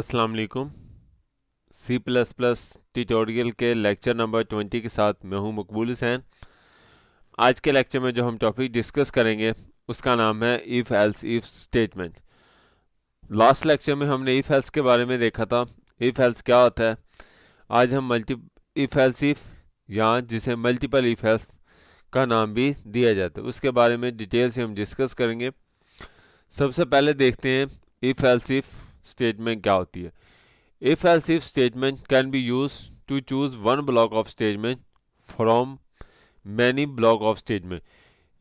अस्सलाम वालेकुम C plus plus tutorial के लेक्चर नंबर ट्वेंटी के साथ मैं हूं मकबूल हुसैन आज के लेक्चर में जो हम टॉपिक डिस्कस करेंगे उसका नाम है if else if statement last lecture में हमने इफ़ एल्स के बारे में देखा था इफ़ एल्स क्या होता है आज हम मल्टी इफ़ एल्स इफ़ या जिसे मल्टीपल इफ़ एल्स का नाम भी दिया जाता है उसके बारे में डिटेल से हम डिस्कस करेंगे सबसे पहले देखते हैं इफ़ एल्स इफ़ स्टेटमेंट क्या होती है if else if statement can be used to choose one block of statement from many block of statement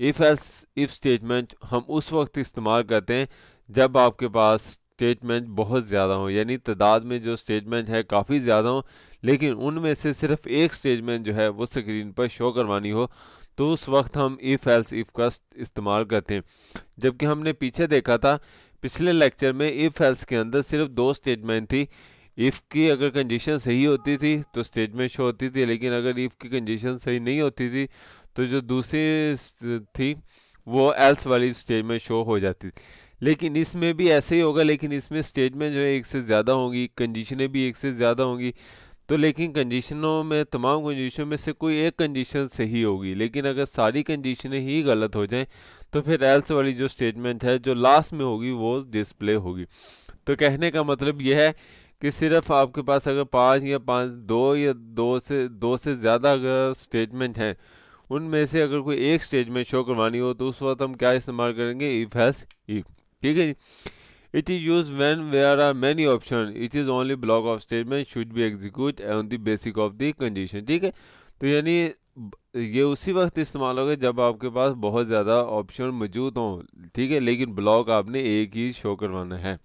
if else if statement हम उस वक्त इस्तेमाल करते हैं जब आपके पास स्टेटमेंट बहुत ज़्यादा हो यानी तादाद में जो स्टेटमेंट है काफ़ी ज़्यादा हो लेकिन उनमें से सिर्फ एक स्टेटमेंट जो है वो स्क्रीन पर शो करवानी हो तो उस वक्त हम इफ़ एल्स इफ़ का इस्तेमाल करते हैं जबकि हमने पीछे देखा था पिछले लेक्चर में इफ एल्स के अंदर सिर्फ दो स्टेटमेंट थी इफ़ की अगर कंडीशन सही होती थी तो स्टेटमेंट शो होती थी लेकिन अगर इफ़ की कंडीशन सही नहीं होती थी तो जो दूसरी थी वो एल्स वाली स्टेटमेंट शो हो जाती थी लेकिन इसमें भी ऐसे ही होगा लेकिन इसमें स्टेटमेंट जो है एक से ज़्यादा होंगी कंडीशनें भी एक से ज़्यादा होंगी तो लेकिन कंडीशनों में तमाम कंडीशनों में से कोई एक कंडीशन सही होगी लेकिन अगर सारी कंडीशनें ही गलत हो जाएं तो फिर एल्स वाली जो स्टेटमेंट है जो लास्ट में होगी वो डिस्प्ले होगी तो कहने का मतलब यह है कि सिर्फ आपके पास अगर पाँच या पाँच दो या दो से दो से ज़्यादा अगर स्टेटमेंट हैं उनमें से अगर कोई एक स्टेटमेंट शो करवानी हो तो उस वक्त हम क्या इस्तेमाल करेंगे इफ हैज़ इफ ठीक है जी It is used when there are many options. It is only block of statement should be execute on the basic of the condition. ठीक है तो यानी ये उसी वक्त इस्तेमाल होगा जब आपके पास बहुत ज़्यादा ऑप्शन मौजूद हों ठीक है लेकिन ब्लॉक आपने एक ही शो करवाना है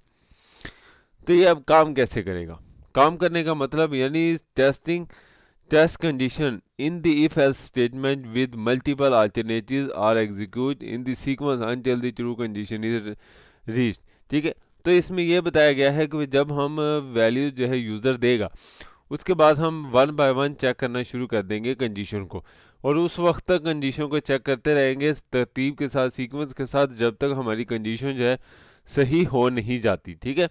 तो ये अब काम कैसे करेगा काम करने का मतलब यानी testing test condition in the if else statement with multiple alternatives are executed in the sequence until the true condition is reached ठीक है तो इसमें यह बताया गया है कि जब हम वैल्यू जो है यूज़र देगा उसके बाद हम वन बाय वन चेक करना शुरू कर देंगे कंडीशन को और उस वक्त तक कंडीशन को चेक करते रहेंगे तरतीब के साथ सीक्वेंस के साथ जब तक हमारी कंडीशन जो है सही हो नहीं जाती ठीक है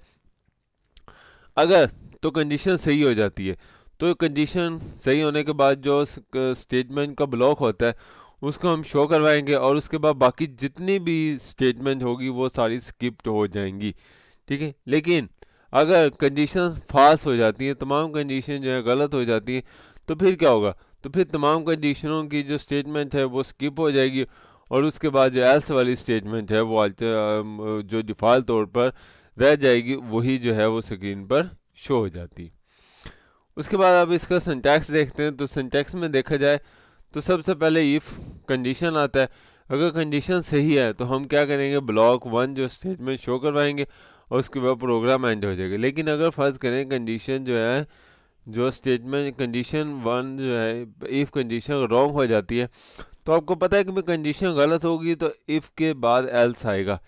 अगर तो कंडीशन सही हो जाती है तो कंडीशन सही होने के बाद जो स्टेटमेंट का ब्लॉक होता है उसको हम शो करवाएंगे और उसके बाद बाकी जितनी भी स्टेटमेंट होगी वो सारी स्किप्ट हो जाएंगी ठीक है लेकिन अगर कंडीशन फास्ट हो जाती हैं तमाम कंडीशन जो है गलत हो जाती हैं तो फिर क्या होगा तो फिर तमाम कंडीशनों की जो स्टेटमेंट है वो स्किप हो जाएगी और उसके बाद जो एल्स वाली स्टेटमेंट है वो um, जो डिफ़ॉल्ट तौर पर रह जाएगी वही जो है वो स्क्रीन पर शो हो जाती उसके बाद आप इसका सेंटेक्स देखते हैं तो सेंटेक्स में देखा जाए तो सबसे पहले इफ़ कंडीशन आता है अगर कंडीशन सही है तो हम क्या करेंगे ब्लॉक वन जो स्टेटमेंट शो करवाएंगे और उसके बाद प्रोग्राम एंड हो जाएगा लेकिन अगर फर्ज करें कंडीशन जो है जो स्टेटमेंट कंडीशन वन जो है इफ़ कंडीशन रॉन्ग हो जाती है तो आपको पता है कि कंडीशन गलत होगी तो इफ़ के बाद एल्स आएगा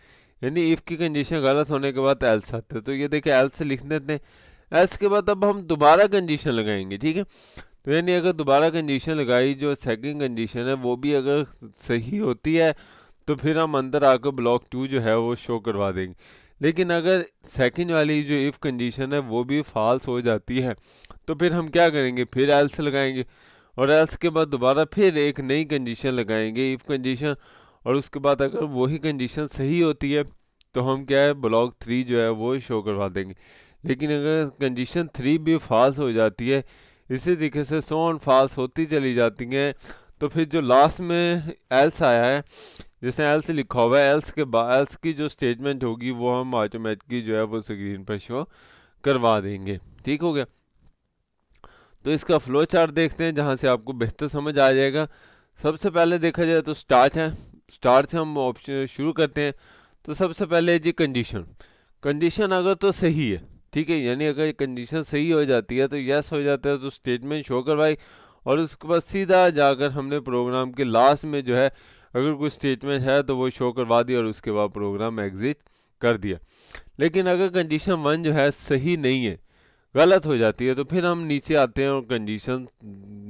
यानी इफ़ की कंडीशन गलत होने के बाद एल्स आते हैं तो ये देखिए एल्स लिख देते हैं एल्स के बाद अब हम दोबारा कंडीशन लगाएंगे ठीक है तो यानी अगर दोबारा कंजीशन लगाई जो सेकंड कंजीशन है वो भी अगर सही होती है तो फिर हम अंदर आकर ब्लॉक टू जो है वो शो करवा देंगे लेकिन अगर सेकंड वाली जो इफ़ कंडीशन है वो भी फॉल्स हो जाती है तो फिर हम क्या करेंगे फिर एल्स लगाएंगे और एल्स के बाद दोबारा फिर एक नई कंडीशन लगाएंगे इफ़ कंडीशन और उसके बाद अगर वही कंडीशन सही होती है तो हम क्या है ब्लॉक थ्री जो है वो शो करवा देंगे लेकिन अगर कंडीशन थ्री भी फॉल्स हो जाती है इसी तरीके से सोन फॉल्स होती चली जाती हैं तो फिर जो लास्ट में एल्स आया है जैसे एल्स लिखा हुआ है एल्स के बाद एल्स की जो स्टेटमेंट होगी वो हम ऑटोमेटिकली जो है वो स्क्रीन पर शो करवा देंगे ठीक हो गया तो इसका फ्लो चार्ट देखते हैं जहाँ से आपको बेहतर समझ आ जाएगा सबसे पहले देखा जाए तो स्टार्च है स्टार्च से हम ऑप्शन शुरू करते हैं तो सबसे पहले जी कंडीशन कंडीशन अगर तो सही है ठीक है यानी अगर कंडीशन सही हो जाती है तो यस हो जाता है तो स्टेटमेंट शो करवाई और उसके बाद सीधा जाकर हमने प्रोग्राम के लास्ट में जो है अगर कोई स्टेटमेंट है तो वो शो करवा दिया और उसके बाद प्रोग्राम एग्जिट कर दिया लेकिन अगर कंडीशन वन जो है सही नहीं है गलत हो जाती है तो फिर हम नीचे आते हैं और कंडीशन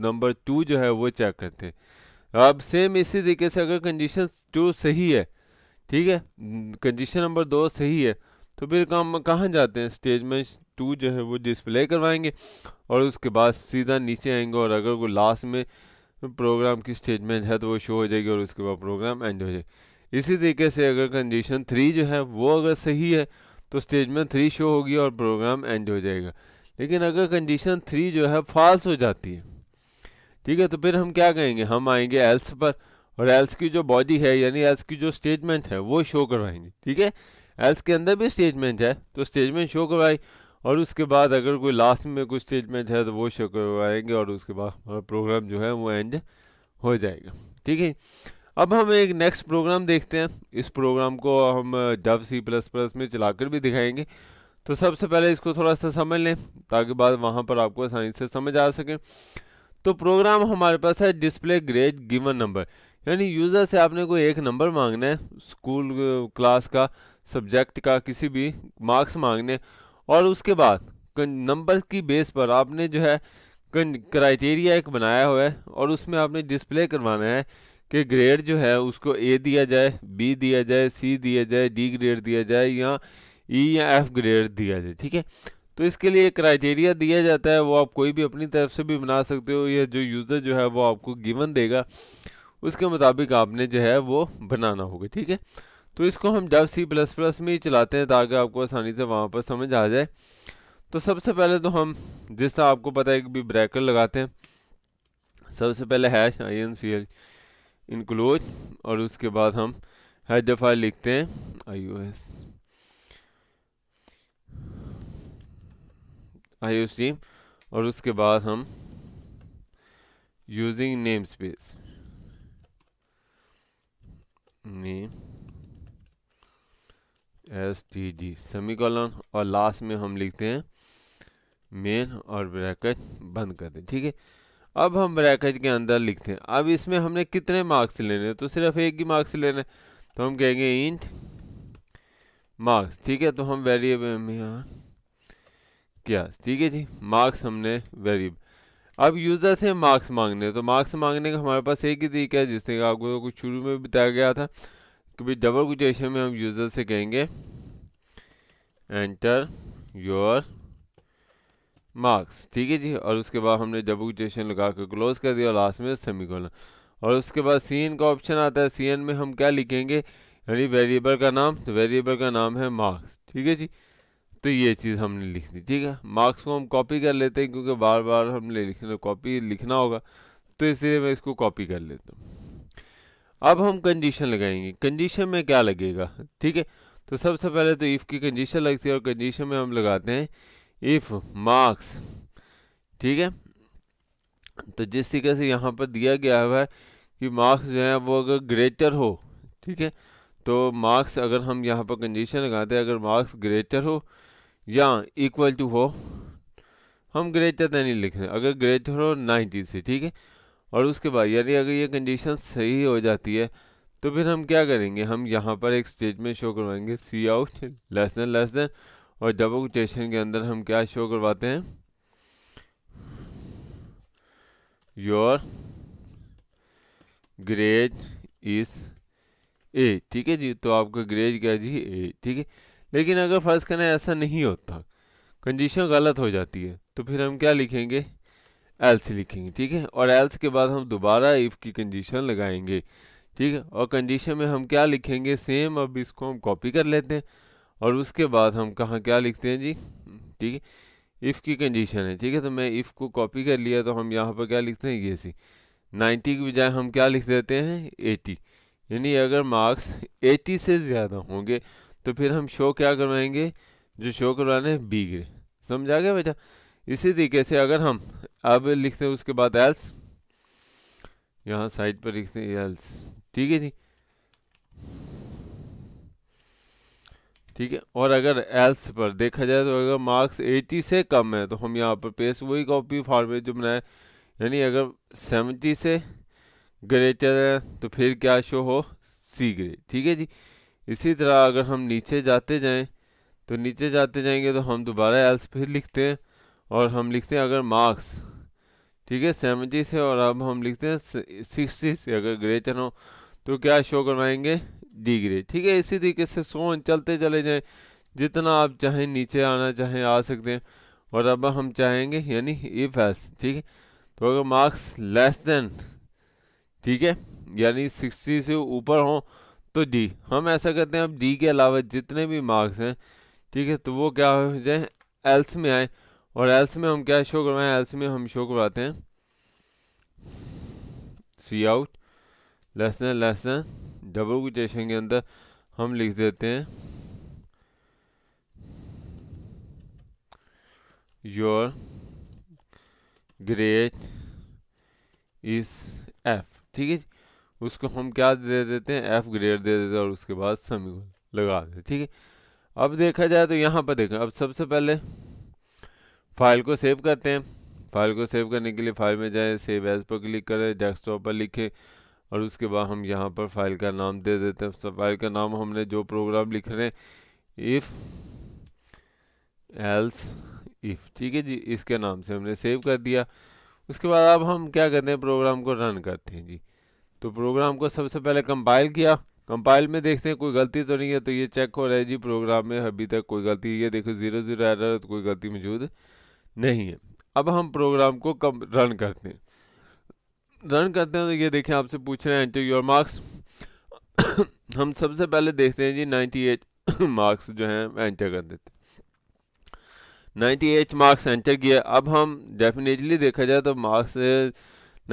नंबर टू जो है वो चेक करते हैं अब सेम इसी तरीके से अगर कंडीशन टू सही है ठीक है कंडीशन नंबर दो सही है तो फिर काम कहाँ जाते हैं स्टेज में टू जो है वो डिस्प्ले करवाएंगे और उसके बाद सीधा नीचे आएंगे और अगर वो लास्ट में प्रोग्राम की स्टेज में है तो वो शो हो जाएगी और उसके बाद प्रोग्राम एंड हो जाएगी इसी तरीके से अगर कंडीशन थ्री जो है वो अगर सही है तो स्टेज में थ्री शो होगी और प्रोग्राम एंड हो जाएगा लेकिन अगर कंडीशन थ्री जो है फॉल्स हो जाती है ठीक है तो फिर हम क्या कहेंगे हम आएंगे एल्स पर और एल्स की जो बॉडी है यानी एल्स की जो स्टेटमेंट है वो शो करवाएंगे ठीक है एल्स के अंदर भी स्टेटमेंट है तो स्टेटमेंट शो करवाई और उसके बाद अगर कोई लास्ट में कोई स्टेटमेंट है तो वो शो करवाएंगे और उसके बाद हमारा प्रोग्राम जो है वो एंड हो जाएगा ठीक है अब हम एक नेक्स्ट प्रोग्राम देखते हैं इस प्रोग्राम को हम डब सी प्लस प्लस में चलाकर भी दिखाएंगे तो सबसे पहले इसको थोड़ा सा समझ लें ताकि बाद वहाँ पर आपको आसानी से समझ आ सके तो प्रोग्राम हमारे पास है डिस्प्ले ग्रेड गिवन नंबर यानी यूज़र से आपने कोई एक नंबर मांगना है स्कूल क्लास का सब्जेक्ट का किसी भी मार्क्स मांगने और उसके बाद नंबर की बेस पर आपने जो है क्राइटेरिया एक बनाया हुआ है और उसमें आपने डिस्प्ले करवाना है कि ग्रेड जो है उसको ए दिया जाए बी दिया जाए सी दिया जाए डी ग्रेड दिया जाए या ई e या एफ ग्रेड दिया जाए ठीक है तो इसके लिए क्राइटेरिया दिया जाता है वो आप कोई भी अपनी तरफ से भी बना सकते हो या जो यूज़र जो है वो आपको गिवन देगा उसके मुताबिक आपने जो है वो बनाना होगा ठीक है तो इसको हम जब सी प्लस प्लस में ही चलाते हैं ताकि आपको आसानी से वहाँ पर समझ आ जाए तो सबसे पहले तो हम जिस तरह आपको पता है कि भी ब्रैकेट लगाते हैं सबसे पहले hash I N C L include और उसके बाद हम हैश दफ़ा लिखते हैं आई O S I O stream और उसके बाद हम using namespace name S T G colon और लास्ट में हम लिखते हैं मेन और ब्रैकेट बंद कर दें ठीक है अब हम ब्रैकेट के अंदर लिखते हैं अब इसमें हमने कितने मार्क्स लेने हैं तो सिर्फ एक ही मार्क्स लेने तो हम कहेंगे इंट मार्क्स ठीक है तो हम वेरिएबल में यहाँ क्या ठीक है जी मार्क्स हमने वेरिएबल अब यूज़र से मार्क्स मांगने तो मार्क्स मांगने का हमारे पास एक ही तरीका है जिसने आपको कुछ शुरू में बताया गया था कभी डबल कोटेशन में हम यूज़र से कहेंगे एंटर योर मार्क्स ठीक है जी और उसके बाद हमने डबल कोटेशन लगा कर क्लोज कर दिया और लास्ट में सेमी सेमीकोलन और उसके बाद सी एन का ऑप्शन आता है सी एन में हम क्या लिखेंगे यानी वेरिएबल का नाम तो वेरिएबल का नाम है मार्क्स ठीक है जी तो ये चीज़ हमने लिख दी ठीक है मार्क्स को हम कॉपी कर लेते हैं क्योंकि बार बार हमने लिखना कॉपी लिखना होगा तो इसलिए मैं इसको कॉपी कर लेता हूँ अब हम कंडीशन लगाएंगे कंडीशन में क्या लगेगा ठीक है तो सबसे पहले तो इफ़ की कंडीशन लगती है और कंडीशन में हम लगाते हैं इफ़ मार्क्स ठीक है तो जिस तरीके से यहाँ पर दिया गया हुआ है कि मार्क्स जो है वो अगर ग्रेटर हो ठीक है तो मार्क्स अगर हम यहाँ पर कंडीशन लगाते हैं अगर मार्क्स ग्रेटर हो या इक्वल टू हो हम ग्रेटर तो नहीं लिखते अगर ग्रेटर हो नाइन्टी से ठीक है और उसके बाद यानी अगर ये कंडीशन सही हो जाती है तो फिर हम क्या करेंगे हम यहाँ पर एक स्टेटमेंट शो करवाएंगे C out less than less than और डबल कोटेशन के अंदर हम क्या शो करवाते हैं योर ग्रेड इज ए ठीक है जी तो आपका ग्रेड क्या जी ए ठीक है लेकिन अगर फर्ज करना ऐसा नहीं होता कंडीशन गलत हो जाती है तो फिर हम क्या लिखेंगे एल्स लिखेंगे ठीक है और एल्स के बाद हम दोबारा इफ़ की कंडीशन लगाएंगे ठीक है और कंडीशन में हम क्या लिखेंगे सेम अब इसको हम कॉपी कर लेते हैं और उसके बाद हम कहाँ क्या लिखते हैं जी ठीक है इफ़ की कंडीशन है ठीक है तो मैं इफ़ को कॉपी कर लिया तो हम यहाँ पर क्या लिखते हैं ये सी नाइन्टी की बजाय हम क्या लिख देते हैं एटी यानी अगर मार्क्स एटी से ज़्यादा होंगे तो फिर हम शो क्या करवाएंगे जो शो करवाने हैं बी ग्रेड समझा गया बेटा इसी तरीके से अगर हम अब लिखते हैं उसके बाद एल्स यहाँ साइड पर लिखते हैं एल्स ठीक है जी ठीक है और अगर एल्स पर देखा जाए तो अगर मार्क्स 80 से कम है तो हम यहाँ पर पेस्ट वही कॉपी फॉर्मेट जो बनाए यानी अगर 70 से ग्रेटर है तो फिर क्या शो हो सी ग्रेड ठीक है जी इसी तरह अगर हम नीचे जाते जाएं तो नीचे जाते जाएंगे तो हम दोबारा एल्स फिर लिखते हैं और हम लिखते हैं अगर मार्क्स ठीक है सेवेंटी से और अब हम लिखते हैं सिक्सटी से अगर ग्रेटर हो तो क्या शो करवाएंगे डी ग्रेड ठीक है इसी तरीके से सोन चलते चले जाएं जितना आप चाहें नीचे आना चाहें आ सकते हैं और अब हम चाहेंगे यानी इफ एस ठीक है तो अगर मार्क्स लेस देन ठीक है यानी सिक्सटी से ऊपर हो तो डी हम ऐसा करते हैं अब डी के अलावा जितने भी मार्क्स हैं ठीक है तो वो क्या हो जाए एल्स में आए और एल्स में हम क्या शो करवाएं एल्स में हम शो करवाते हैं C out less than less than double quotation के अंदर हम लिख देते हैं योर ग्रेट इस एफ ठीक है उसको हम क्या दे देते हैं एफ ग्रेड दे देते हैं और उसके बाद समी लगा देते ठीक है अब देखा जाए तो यहाँ पर देखें अब सबसे पहले फाइल को सेव करते हैं फाइल को सेव करने के लिए फाइल में जाएं सेव एज पर क्लिक करें डेस्कटॉप पर लिखें और उसके बाद हम यहाँ पर फाइल का नाम दे देते हैं तो फाइल का नाम हमने जो प्रोग्राम लिख रहे हैं इफ़ एल्स इफ़ ठीक है जी इसके नाम से हमने सेव कर दिया उसके बाद अब हम क्या करते हैं प्रोग्राम को रन करते हैं जी तो प्रोग्राम को सबसे पहले कंपाइल किया कंपाइल में देखते हैं कोई गलती तो नहीं है तो ये चेक हो रहा है जी प्रोग्राम में अभी तक कोई गलती ये देखो ज़ीरो ज़ीरो है तो कोई गलती मौजूद है नहीं है अब हम प्रोग्राम को कम रन करते हैं रन करते हैं तो ये देखें आपसे पूछ रहे हैं एंटर योर मार्क्स हम सबसे पहले देखते हैं जी 98 मार्क्स जो हैं एंटर कर देते नाइन्टी 98 मार्क्स एंटर किया अब हम डेफिनेटली देखा जाए तो मार्क्स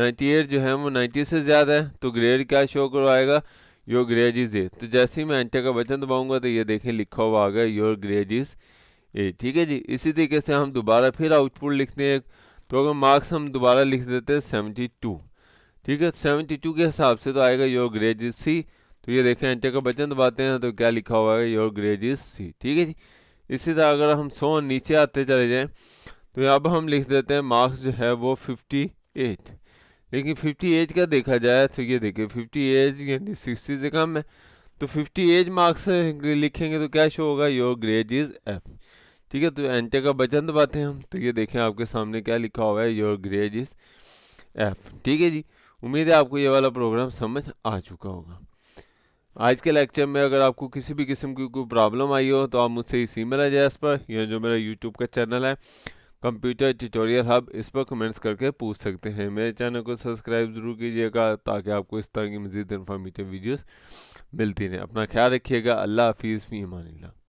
98 जो है वो 90 से ज़्यादा है तो ग्रेड क्या शो करवाएगा योर ग्रेड इज़ ए तो जैसे ही मैं एंटर का वचन दबाऊंगा तो ये देखें लिखा हुआ आ गया योर ग्रेड इज़ ए ठीक है जी इसी तरीके से हम दोबारा फिर आउटपुट लिखते हैं तो अगर मार्क्स हम दोबारा लिख देते हैं सेवेंटी टू ठीक है सेवेंटी टू के हिसाब से तो आएगा योर ग्रेज इज सी तो ये देखें एंटर का बचन दबाते हैं तो क्या लिखा हुआ है योर ग्रेज इज सी ठीक है जी इसी तरह अगर हम सौ नीचे आते चले जाएँ तो अब हम लिख देते हैं मार्क्स जो है वो फिफ्टी एट लेकिन फिफ्टी एट का देखा जाए तो ये देखिए फिफ्टी एट यानी सिक्सटी से कम है तो फिफ्टी एट मार्क्स लिखेंगे तो क्या शो होगा योर ग्रेज इज़ एफ ठीक है तो एंटे का बचन दबाते हैं हम तो ये देखें आपके सामने क्या लिखा हुआ है योर ग्रेज इज एफ ठीक है जी उम्मीद है आपको ये वाला प्रोग्राम समझ आ चुका होगा आज के लेक्चर में अगर आपको किसी भी किस्म की कोई प्रॉब्लम आई हो तो आप मुझसे इस ई मेल एड्रेस पर या जो मेरा यूट्यूब का चैनल है कंप्यूटर ट्यूटोरियल हब इस पर कमेंट्स करके पूछ सकते हैं मेरे चैनल को सब्सक्राइब ज़रूर कीजिएगा ताकि आपको इस तरह की मज़ीद इन्फॉर्मेटिव वीडियोस मिलती रहें अपना ख्याल रखिएगा अल्लाह हाफिज़ फ़ी अमान